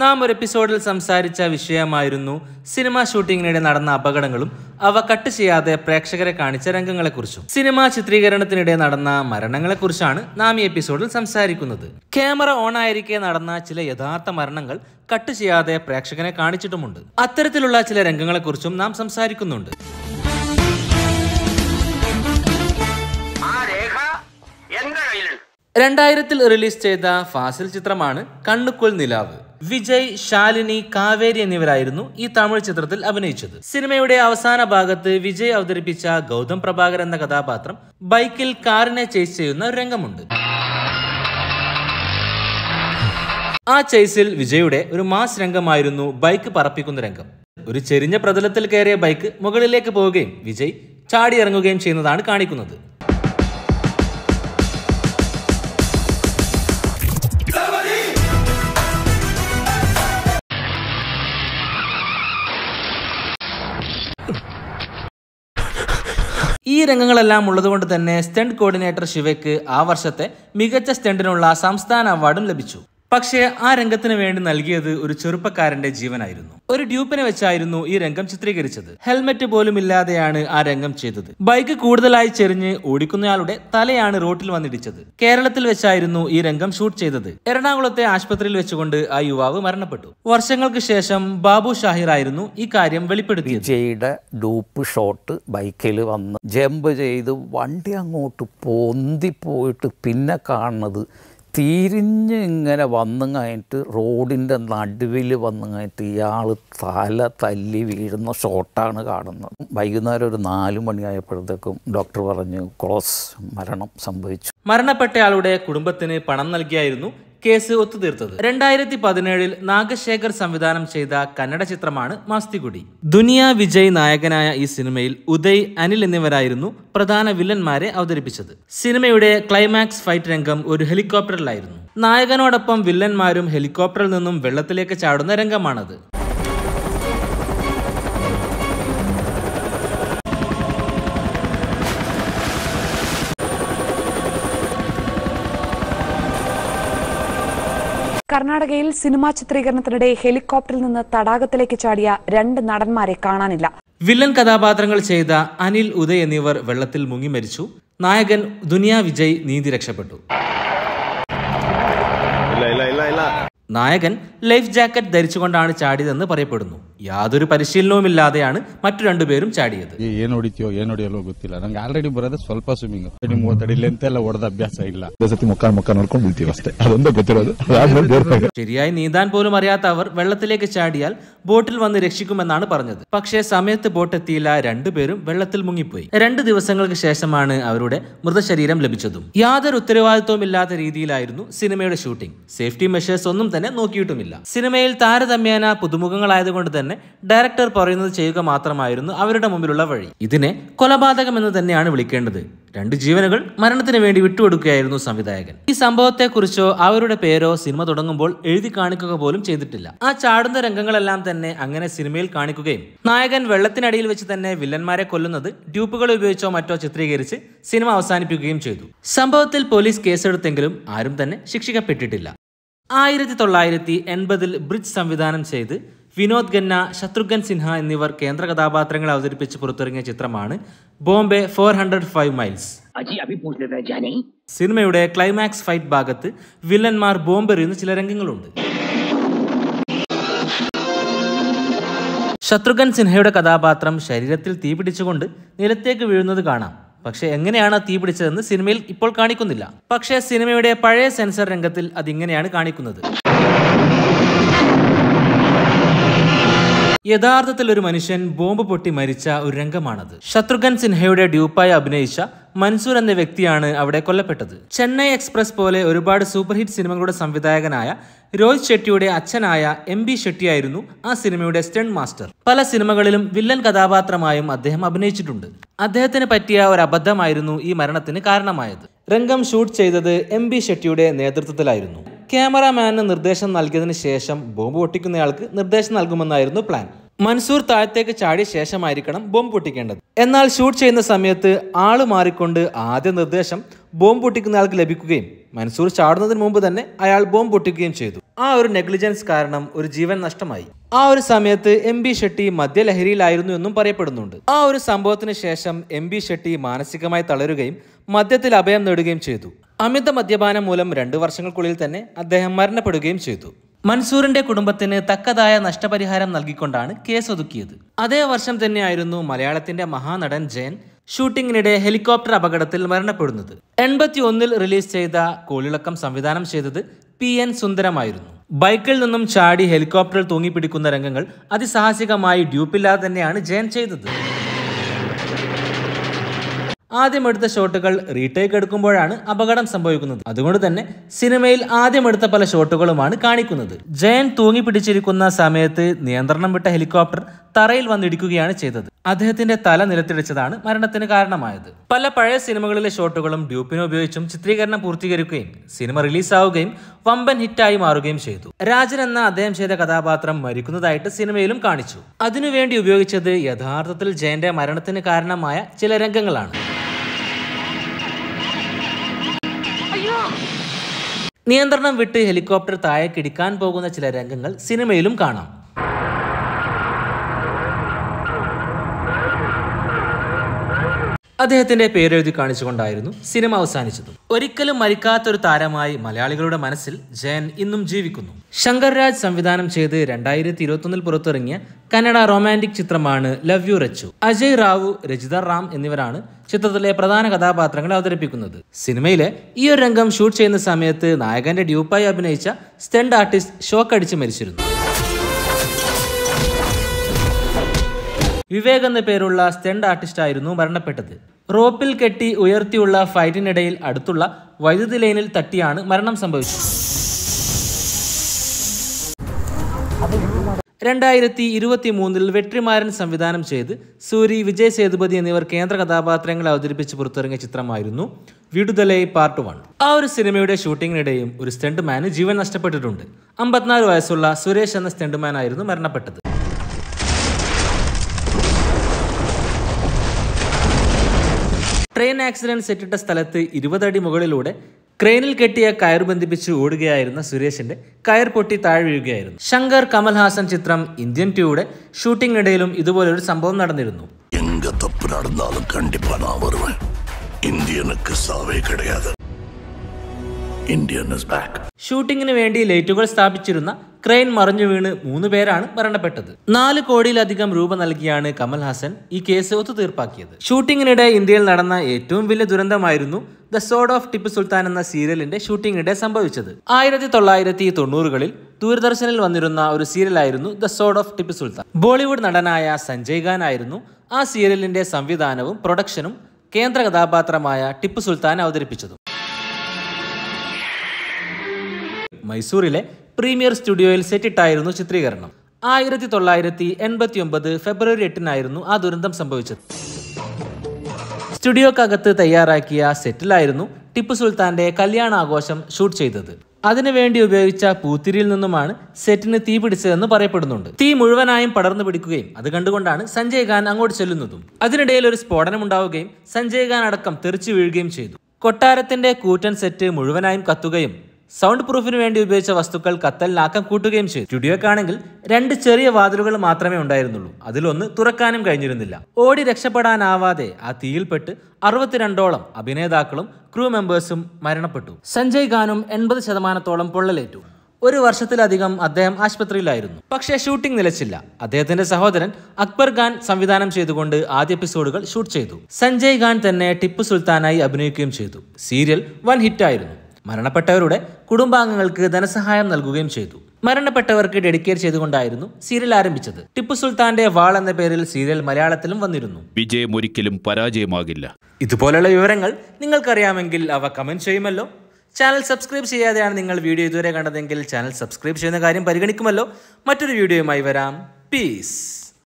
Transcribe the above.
നാം ഒരു എപ്പിസോഡിൽ സംസാരിച്ച വിഷയമായിരുന്നു സിനിമ ഷൂട്ടിങ്ങിനിടെ നടന്ന അപകടങ്ങളും അവ കട്ട് ചെയ്യാതെ പ്രേക്ഷകരെ കാണിച്ച രംഗങ്ങളെക്കുറിച്ചും സിനിമാ ചിത്രീകരണത്തിനിടെ നടന്ന മരണങ്ങളെക്കുറിച്ചാണ് നാം ഈ എപ്പിസോഡിൽ സംസാരിക്കുന്നത് ക്യാമറ ഓൺ ആയിരിക്കെ നടന്ന ചില യഥാർത്ഥ മരണങ്ങൾ കട്ട് ചെയ്യാതെ പ്രേക്ഷകനെ കാണിച്ചിട്ടുമുണ്ട് അത്തരത്തിലുള്ള ചില രംഗങ്ങളെക്കുറിച്ചും നാം സംസാരിക്കുന്നുണ്ട് രണ്ടായിരത്തിൽ റിലീസ് ചെയ്ത ഫാസിൽ ചിത്രമാണ് കണ്ണുക്കുൽ നിലാവ് വിജയ് ശാലിനി കാവേരി എന്നിവരായിരുന്നു ഈ തമിഴ് ചിത്രത്തിൽ അഭിനയിച്ചത് സിനിമയുടെ അവസാന ഭാഗത്ത് വിജയ് അവതരിപ്പിച്ച ഗൗതം പ്രഭാകർ എന്ന കഥാപാത്രം ബൈക്കിൽ കാറിനെ ചേസ് ചെയ്യുന്ന ഒരു രംഗമുണ്ട് ആ ചേസിൽ വിജയുടെ ഒരു മാസ് രംഗമായിരുന്നു ബൈക്ക് പറപ്പിക്കുന്ന രംഗം ഒരു ചെരിഞ്ഞ പ്രതലത്തിൽ കയറിയ ബൈക്ക് മുകളിലേക്ക് പോവുകയും വിജയ് ചാടിയിറങ്ങുകയും ചെയ്യുന്നതാണ് കാണിക്കുന്നത് ഈ രംഗങ്ങളെല്ലാം ഉള്ളതുകൊണ്ട് തന്നെ സ്റ്റണ്ട് കോർഡിനേറ്റർ ശിവയ്ക്ക് ആ വർഷത്തെ മികച്ച സ്റ്റണ്ടിനുള്ള സംസ്ഥാന അവാർഡും ലഭിച്ചു പക്ഷേ ആ രംഗത്തിന് വേണ്ടി നൽകിയത് ഒരു ചെറുപ്പക്കാരന്റെ ജീവനായിരുന്നു ഒരു ഡ്യൂപ്പിനെ വെച്ചായിരുന്നു ഈ രംഗം ചിത്രീകരിച്ചത് ഹെൽമെറ്റ് പോലും ഇല്ലാതെയാണ് ആ രംഗം ചെയ്തത് ബൈക്ക് കൂടുതലായി ചെറിഞ്ഞ് ഓടിക്കുന്നയാളുടെ തലയാണ് റോട്ടിൽ വന്നിടിച്ചത് കേരളത്തിൽ വെച്ചായിരുന്നു ഈ രംഗം ഷൂട്ട് ചെയ്തത് എറണാകുളത്തെ ആശുപത്രിയിൽ വെച്ചുകൊണ്ട് ആ യുവാവ് മരണപ്പെട്ടു വർഷങ്ങൾക്ക് ശേഷം ബാബു ഷാഹിർ ആയിരുന്നു ഈ കാര്യം വെളിപ്പെടുത്തി വിജയുടെ ഡൂപ്പ് ഷോട്ട് ബൈക്കിൽ വന്ന് ജമ്പ് ചെയ്ത് വണ്ടി അങ്ങോട്ട് പൊന്തി പോയിട്ട് പിന്നെ കാണുന്നത് തിരിഞ്ഞ് ഇങ്ങനെ വന്നു കഴിഞ്ഞിട്ട് റോഡിൻ്റെ നടുവിൽ വന്നു കഴിഞ്ഞിട്ട് ഇയാൾ തല തല്ലി വീഴുന്ന ഷോട്ടാണ് കാണുന്നത് വൈകുന്നേരം ഒരു നാലു മണിയായപ്പോഴത്തേക്കും ഡോക്ടർ പറഞ്ഞു ക്രോസ് മരണം സംഭവിച്ചു മരണപ്പെട്ടയാളുടെ കുടുംബത്തിന് പണം നൽകിയായിരുന്നു കേസ് ഒത്തുതീർത്തത് രണ്ടായിരത്തി പതിനേഴിൽ നാഗശേഖർ സംവിധാനം ചെയ്ത കന്നഡ ചിത്രമാണ് മാസ്തികുടി ദുനിയ വിജയ് നായകനായ ഈ സിനിമയിൽ ഉദയ് അനിൽ എന്നിവരായിരുന്നു പ്രധാന വില്ലന്മാരെ അവതരിപ്പിച്ചത് സിനിമയുടെ ക്ലൈമാക്സ് ഫൈറ്റ് രംഗം ഒരു ഹെലികോപ്റ്ററിലായിരുന്നു നായകനോടൊപ്പം വില്ലന്മാരും ഹെലികോപ്റ്ററിൽ നിന്നും വെള്ളത്തിലേക്ക് ചാടുന്ന രംഗമാണത് കർണാടകയിൽ സിനിമാ ചിത്രീകരണത്തിനിടെ ഹെലികോപ്റ്ററിൽ നിന്ന് തടാകത്തിലേക്ക് ചാടിയ രണ്ട് നടന്മാരെ കാണാനില്ല വില്ലൻ കഥാപാത്രങ്ങൾ ചെയ്ത അനിൽ ഉദയ് എന്നിവർ വെള്ളത്തിൽ മുങ്ങി മരിച്ചു നായകൻ ദുനിയ വിജയ് നീന്തി രക്ഷപ്പെട്ടു നായകൻ ലൈഫ് ജാക്കറ്റ് ധരിച്ചുകൊണ്ടാണ് ചാടിയതെന്ന് പറയപ്പെടുന്നു യാതൊരു പരിശീലനവും ഇല്ലാതെയാണ് മറ്റു രണ്ടുപേരും ചാടിയത് ಏನು ശരിയായി നീന്താൻ പോലും അറിയാത്ത അവർ വെള്ളത്തിലേക്ക് ചാടിയാൽ ബോട്ടിൽ വന്ന് രക്ഷിക്കുമെന്നാണ് പറഞ്ഞത് പക്ഷേ സമയത്ത് ബോട്ട് എത്തിയില്ല രണ്ടുപേരും വെള്ളത്തിൽ മുങ്ങിപ്പോയി രണ്ടു ദിവസങ്ങൾക്ക് ശേഷമാണ് അവരുടെ മൃതശരീരം ലഭിച്ചതും യാതൊരു ഉത്തരവാദിത്വം ഇല്ലാത്ത രീതിയിലായിരുന്നു സിനിമയുടെ ഷൂട്ടിംഗ് സേഫ്റ്റി മെഷേഴ്സ് ഒന്നും തന്നെ തന്നെ നോക്കിയിട്ടുമില്ല സിനിമയിൽ താരതമ്യേന പുതുമുഖങ്ങളായതുകൊണ്ട് തന്നെ ഡയറക്ടർ പറയുന്നത് ചെയ്യുക മാത്രമായിരുന്നു അവരുടെ മുമ്പിലുള്ള വഴി ഇതിനെ കൊലപാതകം എന്ന് തന്നെയാണ് വിളിക്കേണ്ടത് രണ്ട് ജീവനുകൾ മരണത്തിന് വേണ്ടി വിട്ടുകൊടുക്കുകയായിരുന്നു സംവിധായകൻ ഈ സംഭവത്തെക്കുറിച്ചോ അവരുടെ പേരോ സിനിമ തുടങ്ങുമ്പോൾ എഴുതി കാണിക്കുക പോലും ചെയ്തിട്ടില്ല ആ ചാടുന്ന രംഗങ്ങളെല്ലാം തന്നെ അങ്ങനെ സിനിമയിൽ കാണിക്കുകയും നായകൻ വെള്ളത്തിനടിയിൽ വെച്ച് തന്നെ വില്ലന്മാരെ കൊല്ലുന്നത് ഡ്യൂപ്പുകൾ ഉപയോഗിച്ചോ മറ്റോ ചിത്രീകരിച്ച് സിനിമ അവസാനിപ്പിക്കുകയും ചെയ്തു സംഭവത്തിൽ പോലീസ് കേസെടുത്തെങ്കിലും ആരും തന്നെ ശിക്ഷിക്കപ്പെട്ടിട്ടില്ല ആയിരത്തി തൊള്ളായിരത്തി എൺപതിൽ ബ്രിഡ്ജ് സംവിധാനം ചെയ്ത് വിനോദ് ഖന്ന ശത്രുഘ്ൻ സിൻഹ എന്നിവർ കേന്ദ്ര കഥാപാത്രങ്ങൾ അവതരിപ്പിച്ച് പുറത്തിറങ്ങിയ ചിത്രമാണ് Bombay four hundred five miles സിനിമയുടെ ക്ലൈമാക്സ് ഫൈറ്റ് ഭാഗത്ത് വില്ലന്മാർ ബോംബെറിയുന്ന ചില രംഗങ്ങളുണ്ട് ശത്രുഘ്ൻ സിൻഹയുടെ കഥാപാത്രം ശരീരത്തിൽ തീപിടിച്ചുകൊണ്ട് നിലത്തേക്ക് വീഴുന്നത് കാണാം പക്ഷേ എങ്ങനെയാണ് തീ പിടിച്ചതെന്ന് സിനിമയിൽ ഇപ്പോൾ കാണിക്കുന്നില്ല പക്ഷേ സിനിമയുടെ പഴയ സെൻസർ രംഗത്തിൽ അതിങ്ങനെയാണ് കാണിക്കുന്നത് യഥാർത്ഥത്തിൽ ഒരു മനുഷ്യൻ ബോംബ് പൊട്ടി മരിച്ച ഒരു രംഗമാണത് ശത്രുഘ്ൻ സിൻഹയുടെ ഡ്യൂപ്പായി അഭിനയിച്ച മൻസൂർ എന്ന വ്യക്തിയാണ് അവിടെ കൊല്ലപ്പെട്ടത് ചെന്നൈ എക്സ്പ്രസ് പോലെ ഒരുപാട് സൂപ്പർ ഹിറ്റ് സിനിമകളുടെ സംവിധായകനായ രോഹിത് ഷെട്ടിയുടെ അച്ഛനായ എം ബി ഷെട്ടിയായിരുന്നു ആ സിനിമയുടെ സ്റ്റണ്ട് മാസ്റ്റർ പല സിനിമകളിലും വില്ലൻ കഥാപാത്രമായും അദ്ദേഹം അഭിനയിച്ചിട്ടുണ്ട് അദ്ദേഹത്തിന് പറ്റിയ ഒരു അബദ്ധമായിരുന്നു ഈ മരണത്തിന് കാരണമായത് രംഗം ഷൂട്ട് ചെയ്തത് എം ബി ഷെട്ടിയുടെ നേതൃത്വത്തിലായിരുന്നു ക്യാമറാമാന് നിർദ്ദേശം നൽകിയതിനു ശേഷം ബോംബ് പൊട്ടിക്കുന്നയാൾക്ക് നിർദ്ദേശം നൽകുമെന്നായിരുന്നു പ്ലാൻ മൻസൂർ താഴത്തേക്ക് ചാടിയ ശേഷമായിരിക്കണം ബോംബ് പൊട്ടിക്കേണ്ടത് എന്നാൽ ഷൂട്ട് ചെയ്യുന്ന സമയത്ത് ആള് മാറിക്കൊണ്ട് ആദ്യ നിർദ്ദേശം ബോംബ് പൊട്ടിക്കുന്നയാൾക്ക് ലഭിക്കുകയും മൻസൂർ ചാടുന്നതിന് മുമ്പ് തന്നെ അയാൾ ബോംബ് പൊട്ടിക്കുകയും ചെയ്തു ആ ഒരു നെഗ്ലിജൻസ് കാരണം ഒരു ജീവൻ നഷ്ടമായി ആ ഒരു സമയത്ത് എം ബി ഷെട്ടി മദ്യലഹരിയിലായിരുന്നു എന്നും പറയപ്പെടുന്നുണ്ട് ആ ഒരു സംഭവത്തിന് ശേഷം എം ബി ഷെട്ടി മാനസികമായി തളരുകയും മദ്യത്തിൽ അഭയം നേടുകയും ചെയ്തു അമിത മദ്യപാനം മൂലം രണ്ടു വർഷങ്ങൾക്കുള്ളിൽ തന്നെ അദ്ദേഹം മരണപ്പെടുകയും ചെയ്തു മൻസൂറിന്റെ കുടുംബത്തിന് തക്കതായ നഷ്ടപരിഹാരം നൽകിക്കൊണ്ടാണ് കേസ് ഒതുക്കിയത് അതേ വർഷം തന്നെയായിരുന്നു മലയാളത്തിന്റെ മഹാനടൻ ജയൻ ഷൂട്ടിങ്ങിനിടെ ഹെലികോപ്റ്റർ അപകടത്തിൽ മരണപ്പെടുന്നത് എൺപത്തി ഒന്നിൽ റിലീസ് ചെയ്ത കോളിളക്കം സംവിധാനം ചെയ്തത് പി എൻ സുന്ദരമായിരുന്നു ബൈക്കിൽ നിന്നും ചാടി ഹെലികോപ്റ്ററിൽ തൂങ്ങിപ്പിടിക്കുന്ന രംഗങ്ങൾ അതിസാഹസികമായി ഡ്യൂപ്പില്ലാതെ തന്നെയാണ് ജയൻ ചെയ്തത് ആദ്യം എടുത്ത ഷോട്ടുകൾ റീടേക്ക് എടുക്കുമ്പോഴാണ് അപകടം സംഭവിക്കുന്നത് അതുകൊണ്ട് തന്നെ സിനിമയിൽ ആദ്യം എടുത്ത പല ഷോട്ടുകളുമാണ് കാണിക്കുന്നത് ജയൻ തൂങ്ങി പിടിച്ചിരിക്കുന്ന സമയത്ത് നിയന്ത്രണം വിട്ട ഹെലികോപ്റ്റർ തറയിൽ വന്നിടിക്കുകയാണ് ചെയ്തത് അദ്ദേഹത്തിന്റെ തല നിലത്തിടിച്ചതാണ് മരണത്തിന് കാരണമായത് പല പഴയ സിനിമകളിലെ ഷോട്ടുകളും ഡ്യൂപ്പിനെ ഉപയോഗിച്ചും ചിത്രീകരണം പൂർത്തീകരിക്കുകയും സിനിമ റിലീസാവുകയും വമ്പൻ ഹിറ്റായി മാറുകയും ചെയ്തു രാജൻ എന്ന അദ്ദേഹം ചെയ്ത കഥാപാത്രം മരിക്കുന്നതായിട്ട് സിനിമയിലും കാണിച്ചു അതിനുവേണ്ടി ഉപയോഗിച്ചത് യഥാർത്ഥത്തിൽ ജയന്റെ മരണത്തിന് കാരണമായ ചില രംഗങ്ങളാണ് നിയന്ത്രണം വിട്ട് ഹെലികോപ്റ്റർ താഴേക്കിടിക്കാൻ പോകുന്ന ചില രംഗങ്ങൾ സിനിമയിലും കാണാം അദ്ദേഹത്തിന്റെ പേരെഴുതി കാണിച്ചുകൊണ്ടായിരുന്നു സിനിമ അവസാനിച്ചത് ഒരിക്കലും മരിക്കാത്തൊരു താരമായി മലയാളികളുടെ മനസ്സിൽ ജയൻ ഇന്നും ജീവിക്കുന്നു ശങ്കർ രാജ് സംവിധാനം ചെയ്ത് രണ്ടായിരത്തി ഇരുപത്തൊന്നിൽ പുറത്തിറങ്ങിയ കന്നഡ റൊമാൻറ്റിക് ചിത്രമാണ് ലവ് യു റച്ചു അജയ് റാവു രജിത റാം എന്നിവരാണ് ചിത്രത്തിലെ പ്രധാന കഥാപാത്രങ്ങളെ അവതരിപ്പിക്കുന്നത് സിനിമയിലെ ഈ ഒരു രംഗം ഷൂട്ട് ചെയ്യുന്ന സമയത്ത് നായകന്റെ ഡ്യൂപ്പായി അഭിനയിച്ച സ്റ്റണ്ട് ആർട്ടിസ്റ്റ് ഷോക്കടിച്ച് മരിച്ചിരുന്നു വിവേക് എന്ന പേരുള്ള സ്റ്റണ്ട് ആർട്ടിസ്റ്റായിരുന്നു മരണപ്പെട്ടത് റോപ്പിൽ കെട്ടി ഉയർത്തിയുള്ള ഫൈറ്റിനിടയിൽ അടുത്തുള്ള വൈദ്യുതി ലൈനിൽ തട്ടിയാണ് മരണം സംഭവിച്ചത് രണ്ടായിരത്തി ഇരുപത്തി മൂന്നിൽ വെട്രിമാരൻ സംവിധാനം ചെയ്ത് സൂരി വിജയ് സേതുപതി എന്നിവർ കേന്ദ്ര കഥാപാത്രങ്ങളെ അവതരിപ്പിച്ച് പുറത്തിറങ്ങിയ ചിത്രമായിരുന്നു വിടുതലൈ പാർട്ട് വൺ ആ ഒരു സിനിമയുടെ ഷൂട്ടിങ്ങിനിടെയും ഒരു സ്റ്റെൻഡ്മാന് ജീവൻ നഷ്ടപ്പെട്ടിട്ടുണ്ട് അമ്പത്തിനാല് വയസ്സുള്ള സുരേഷ് എന്ന സ്റ്റെൻഡ്മാനായിരുന്നു മരണപ്പെട്ടത് ട്രെയിൻ ആക്സിഡന്റ് സെറ്റിട്ട സ്ഥലത്ത് ഇരുപതടി മുകളിലൂടെ ക്രെയിനിൽ കെട്ടിയ കയർ ബന്ധിപ്പിച്ച് ഓടുകയായിരുന്ന സുരേഷിന്റെ കയർ പൊട്ടി താഴെ വീഴുകയായിരുന്നു ശങ്കർ കമൽഹാസൻ ചിത്രം ഇന്ത്യൻ ടൂയുടെ ഇടയിലും ഇതുപോലൊരു സംഭവം നടന്നിരുന്നു ഷൂട്ടിങ്ങിന് വേണ്ടി ലൈറ്റുകൾ സ്ഥാപിച്ചിരുന്ന ക്രെയിൻ മറിഞ്ഞു വീണ് മൂന്ന് പേരാണ് മരണപ്പെട്ടത് നാല് കോടിയിലധികം രൂപ നൽകിയാണ് കമൽഹാസൻ ഈ കേസ് ഒത്തുതീർപ്പാക്കിയത് ഷൂട്ടിങ്ങിനിടെ ഇന്ത്യയിൽ നടന്ന ഏറ്റവും വലിയ ദുരന്തമായിരുന്നു the sword of Tipu Sultan എന്ന സീരിയലിന്റെ ഷൂട്ടിങ്ങിടെ സംഭവിച്ചത് ആയിരത്തി തൊള്ളായിരത്തി തൊണ്ണൂറുകളിൽ ദൂരദർശനിൽ വന്നിരുന്ന ഒരു സീരിയലായിരുന്നു the sword of Tipu Sultan Bollywood നടനായ സഞ്ജയ് ഖാൻ ആയിരുന്നു ആ സീരിയലിന്റെ സംവിധാനവും പ്രൊഡക്ഷനും കേന്ദ്ര കഥാപാത്രമായ ടിപ്പു സുൽത്താൻ അവതരിപ്പിച്ചതും മൈസൂരിലെ പ്രീമിയർ സ്റ്റുഡിയോയിൽ സെറ്റിട്ടായിരുന്നു ചിത്രീകരണം ആയിരത്തി തൊള്ളായിരത്തി എൺപത്തി ഒമ്പത് ഫെബ്രുവരി എട്ടിനായിരുന്നു ആ ദുരന്തം സംഭവിച്ചത് സ്റ്റുഡിയോക്കകത്ത് തയ്യാറാക്കിയ സെറ്റിലായിരുന്നു ടിപ്പു സുൽത്താന്റെ കല്യാണാഘോഷം ഷൂട്ട് ചെയ്തത് അതിനുവേണ്ടി ഉപയോഗിച്ച പൂത്തിരിയിൽ നിന്നുമാണ് സെറ്റിന് തീ പിടിച്ചതെന്ന് പറയപ്പെടുന്നുണ്ട് തീ മുഴുവനായും പടർന്നു പിടിക്കുകയും അത് കണ്ടുകൊണ്ടാണ് സഞ്ജയ് ഖാൻ അങ്ങോട്ട് ചെല്ലുന്നതും അതിനിടയിൽ ഒരു സ്ഫോടനം ഉണ്ടാവുകയും സഞ്ജയ് ഖാൻ അടക്കം തെറിച്ചു വീഴുകയും ചെയ്തു കൊട്ടാരത്തിന്റെ കൂറ്റൻ സെറ്റ് മുഴുവനായും കത്തുകയും സൗണ്ട് പ്രൂഫിന് വേണ്ടി ഉപയോഗിച്ച വസ്തുക്കൾ കത്തലിനാക്കം കൂട്ടുകയും ചെയ്തു കാണെങ്കിൽ രണ്ട് ചെറിയ വാതിലുകൾ മാത്രമേ ഉണ്ടായിരുന്നുള്ളൂ അതിലൊന്ന് തുറക്കാനും കഴിഞ്ഞിരുന്നില്ല ഓടി രക്ഷപ്പെടാനാവാതെ ആ തീയിൽപ്പെട്ട് അറുപത്തിരണ്ടോളം അഭിനേതാക്കളും ക്രൂ മെമ്പേഴ്സും മരണപ്പെട്ടു സഞ്ജയ് ഖാനും എൺപത് ശതമാനത്തോളം പൊള്ളലേറ്റു ഒരു വർഷത്തിലധികം അദ്ദേഹം ആശുപത്രിയിലായിരുന്നു പക്ഷേ ഷൂട്ടിംഗ് നിലച്ചില്ല അദ്ദേഹത്തിന്റെ സഹോദരൻ അക്ബർ ഖാൻ സംവിധാനം ചെയ്തുകൊണ്ട് ആദ്യ എപ്പിസോഡുകൾ ഷൂട്ട് ചെയ്തു സഞ്ജയ് ഖാൻ തന്നെ ടിപ്പു സുൽത്താനായി അഭിനയിക്കുകയും ചെയ്തു സീരിയൽ വൻ ഹിറ്റായിരുന്നു മരണപ്പെട്ടവരുടെ കുടുംബാംഗങ്ങൾക്ക് ധനസഹായം നൽകുകയും ചെയ്തു മരണപ്പെട്ടവർക്ക് ഡെഡിക്കേറ്റ് ചെയ്തുകൊണ്ടായിരുന്നു സീരിയൽ ആരംഭിച്ചത് ടിപ്പു സുൽത്താന്റെ വാൾ എന്ന പേരിൽ സീരിയൽ മലയാളത്തിലും വന്നിരുന്നു വിജയം ഒരിക്കലും പരാജയമാകില്ല ഇതുപോലെയുള്ള വിവരങ്ങൾ നിങ്ങൾക്കറിയാമെങ്കിൽ അവ കമന്റ് ചെയ്യുമല്ലോ ചാനൽ സബ്സ്ക്രൈബ് ചെയ്യാതെയാണ് നിങ്ങൾ വീഡിയോ ഇതുവരെ കണ്ടതെങ്കിൽ ചാനൽ സബ്സ്ക്രൈബ് ചെയ്യുന്ന കാര്യം പരിഗണിക്കുമല്ലോ മറ്റൊരു വീഡിയോയുമായി വരാം പീസ്